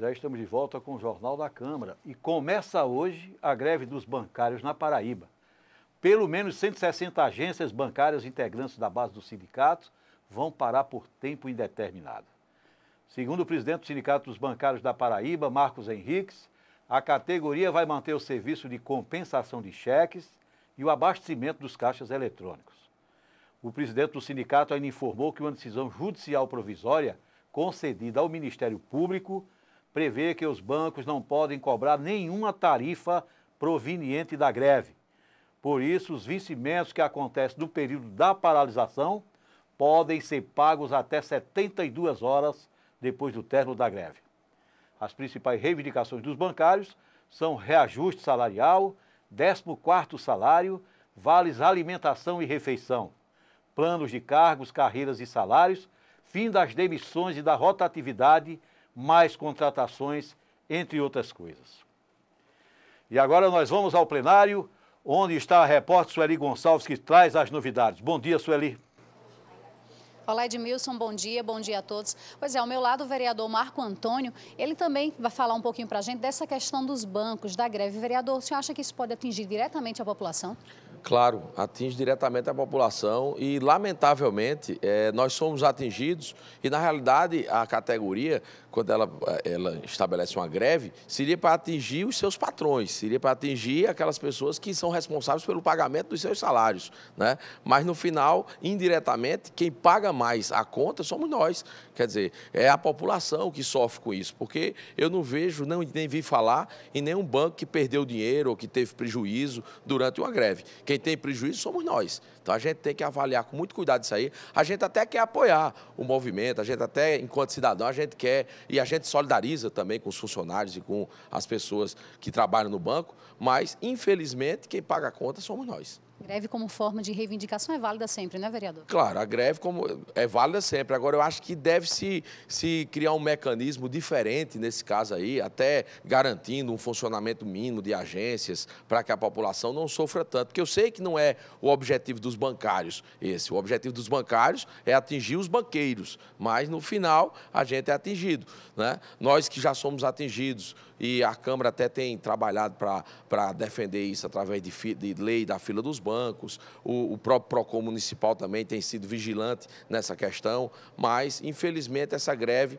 Pois é, estamos de volta com o Jornal da Câmara. E começa hoje a greve dos bancários na Paraíba. Pelo menos 160 agências bancárias integrantes da base do sindicato vão parar por tempo indeterminado. Segundo o presidente do Sindicato dos Bancários da Paraíba, Marcos Henriques, a categoria vai manter o serviço de compensação de cheques e o abastecimento dos caixas eletrônicos. O presidente do sindicato ainda informou que uma decisão judicial provisória concedida ao Ministério Público prevê que os bancos não podem cobrar nenhuma tarifa proveniente da greve. Por isso, os vencimentos que acontecem no período da paralisação podem ser pagos até 72 horas depois do término da greve. As principais reivindicações dos bancários são reajuste salarial, 14º salário, vales alimentação e refeição, planos de cargos, carreiras e salários, fim das demissões e da rotatividade mais contratações, entre outras coisas. E agora nós vamos ao plenário, onde está a repórter Sueli Gonçalves, que traz as novidades. Bom dia, Sueli. Olá, Edmilson, bom dia, bom dia a todos. Pois é, ao meu lado o vereador Marco Antônio, ele também vai falar um pouquinho para a gente dessa questão dos bancos, da greve. Vereador, o senhor acha que isso pode atingir diretamente a população? Claro, atinge diretamente a população e, lamentavelmente, é, nós somos atingidos e, na realidade, a categoria, quando ela, é, ela estabelece uma greve, seria para atingir os seus patrões, seria para atingir aquelas pessoas que são responsáveis pelo pagamento dos seus salários. Né? Mas, no final, indiretamente, quem paga mais a conta somos nós. Quer dizer, é a população que sofre com isso, porque eu não vejo, não, nem vi falar em nenhum banco que perdeu dinheiro ou que teve prejuízo durante uma greve. Quem tem prejuízo somos nós. Então a gente tem que avaliar com muito cuidado isso aí. A gente até quer apoiar o movimento, a gente até, enquanto cidadão, a gente quer e a gente solidariza também com os funcionários e com as pessoas que trabalham no banco, mas infelizmente quem paga a conta somos nós. Greve como forma de reivindicação é válida sempre, né, vereador? Claro, a greve como é válida sempre. Agora, eu acho que deve se, se criar um mecanismo diferente nesse caso aí, até garantindo um funcionamento mínimo de agências para que a população não sofra tanto. Porque eu sei que não é o objetivo dos bancários esse. O objetivo dos bancários é atingir os banqueiros, mas no final a gente é atingido. Né? Nós que já somos atingidos e a Câmara até tem trabalhado para defender isso através de, de lei da fila dos bancos bancos, o, o próprio PROCON municipal também tem sido vigilante nessa questão, mas, infelizmente, essa greve